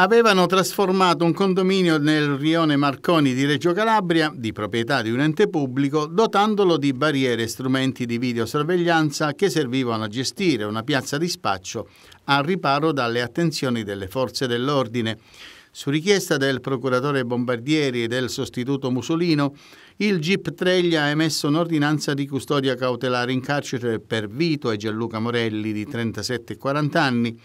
avevano trasformato un condominio nel rione Marconi di Reggio Calabria, di proprietà di un ente pubblico, dotandolo di barriere e strumenti di videosorveglianza che servivano a gestire una piazza di spaccio al riparo dalle attenzioni delle forze dell'ordine. Su richiesta del procuratore Bombardieri e del sostituto Musolino, il GIP Treglia ha emesso un'ordinanza di custodia cautelare in carcere per Vito e Gianluca Morelli di 37 e 40 anni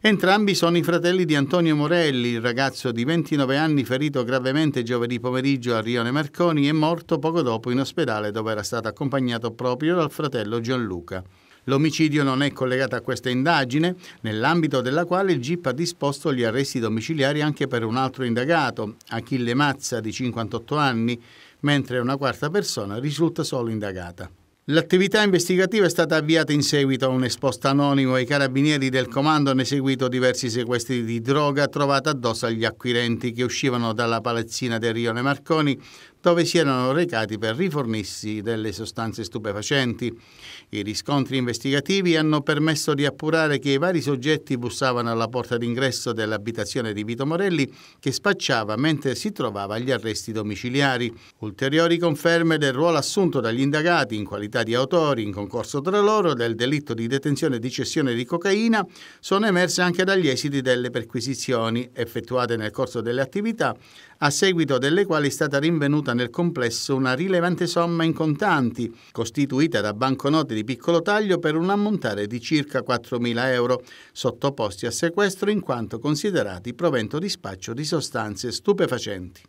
Entrambi sono i fratelli di Antonio Morelli, il ragazzo di 29 anni ferito gravemente giovedì pomeriggio a Rione Marconi e morto poco dopo in ospedale dove era stato accompagnato proprio dal fratello Gianluca. L'omicidio non è collegato a questa indagine, nell'ambito della quale il GIP ha disposto gli arresti domiciliari anche per un altro indagato, Achille Mazza, di 58 anni, mentre una quarta persona risulta solo indagata. L'attività investigativa è stata avviata in seguito a un esposto anonimo i carabinieri del comando hanno eseguito diversi sequestri di droga trovata addosso agli acquirenti che uscivano dalla palazzina del Rione Marconi dove si erano recati per rifornirsi delle sostanze stupefacenti. I riscontri investigativi hanno permesso di appurare che i vari soggetti bussavano alla porta d'ingresso dell'abitazione di Vito Morelli che spacciava mentre si trovava agli arresti domiciliari. Ulteriori conferme del ruolo assunto dagli indagati in qualità di autori in concorso tra loro del delitto di detenzione e di cessione di cocaina sono emerse anche dagli esiti delle perquisizioni effettuate nel corso delle attività a seguito delle quali è stata rinvenuta nel complesso una rilevante somma in contanti, costituita da banconote di piccolo taglio per un ammontare di circa 4.000 euro, sottoposti a sequestro in quanto considerati provento di spaccio di sostanze stupefacenti.